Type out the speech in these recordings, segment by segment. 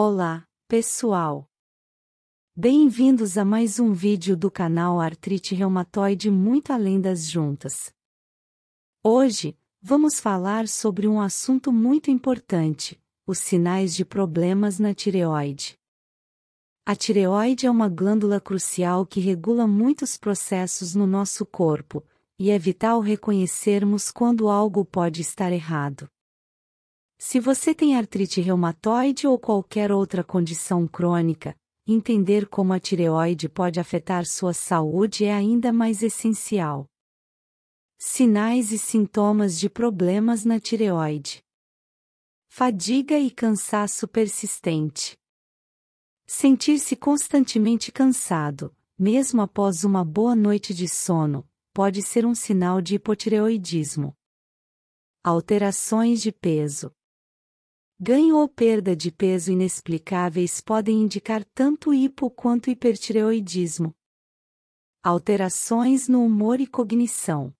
Olá, pessoal! Bem-vindos a mais um vídeo do canal Artrite Reumatoide Muito Além das Juntas. Hoje, vamos falar sobre um assunto muito importante, os sinais de problemas na tireoide. A tireoide é uma glândula crucial que regula muitos processos no nosso corpo, e é vital reconhecermos quando algo pode estar errado. Se você tem artrite reumatoide ou qualquer outra condição crônica, entender como a tireoide pode afetar sua saúde é ainda mais essencial. Sinais e sintomas de problemas na tireoide: fadiga e cansaço persistente. Sentir-se constantemente cansado, mesmo após uma boa noite de sono, pode ser um sinal de hipotireoidismo. Alterações de peso. Ganho ou perda de peso inexplicáveis podem indicar tanto hipo quanto hipertireoidismo. Alterações no humor e cognição.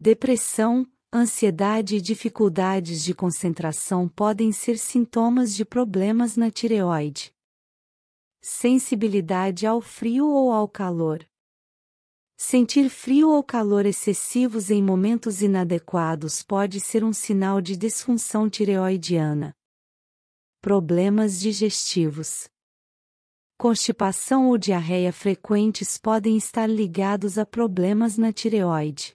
Depressão, ansiedade e dificuldades de concentração podem ser sintomas de problemas na tireoide. Sensibilidade ao frio ou ao calor. Sentir frio ou calor excessivos em momentos inadequados pode ser um sinal de disfunção tireoidiana. Problemas digestivos. Constipação ou diarreia frequentes podem estar ligados a problemas na tireoide.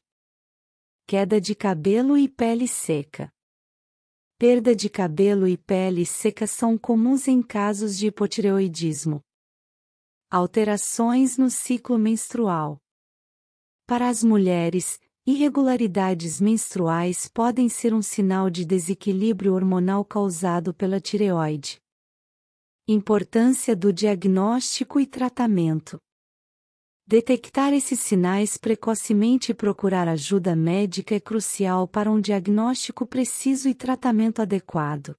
Queda de cabelo e pele seca. Perda de cabelo e pele seca são comuns em casos de hipotireoidismo. Alterações no ciclo menstrual para as mulheres, irregularidades menstruais podem ser um sinal de desequilíbrio hormonal causado pela tireoide. Importância do diagnóstico e tratamento. Detectar esses sinais precocemente e procurar ajuda médica é crucial para um diagnóstico preciso e tratamento adequado.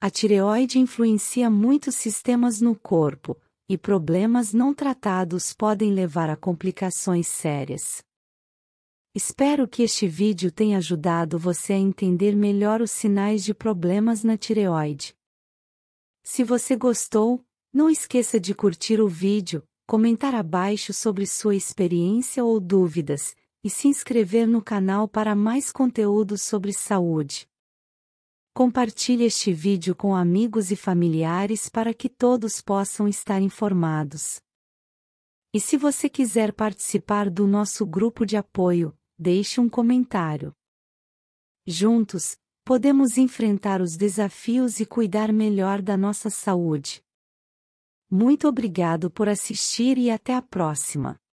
A tireoide influencia muitos sistemas no corpo, e problemas não tratados podem levar a complicações sérias. Espero que este vídeo tenha ajudado você a entender melhor os sinais de problemas na tireoide. Se você gostou, não esqueça de curtir o vídeo, comentar abaixo sobre sua experiência ou dúvidas, e se inscrever no canal para mais conteúdos sobre saúde. Compartilhe este vídeo com amigos e familiares para que todos possam estar informados. E se você quiser participar do nosso grupo de apoio, deixe um comentário. Juntos, podemos enfrentar os desafios e cuidar melhor da nossa saúde. Muito obrigado por assistir e até a próxima!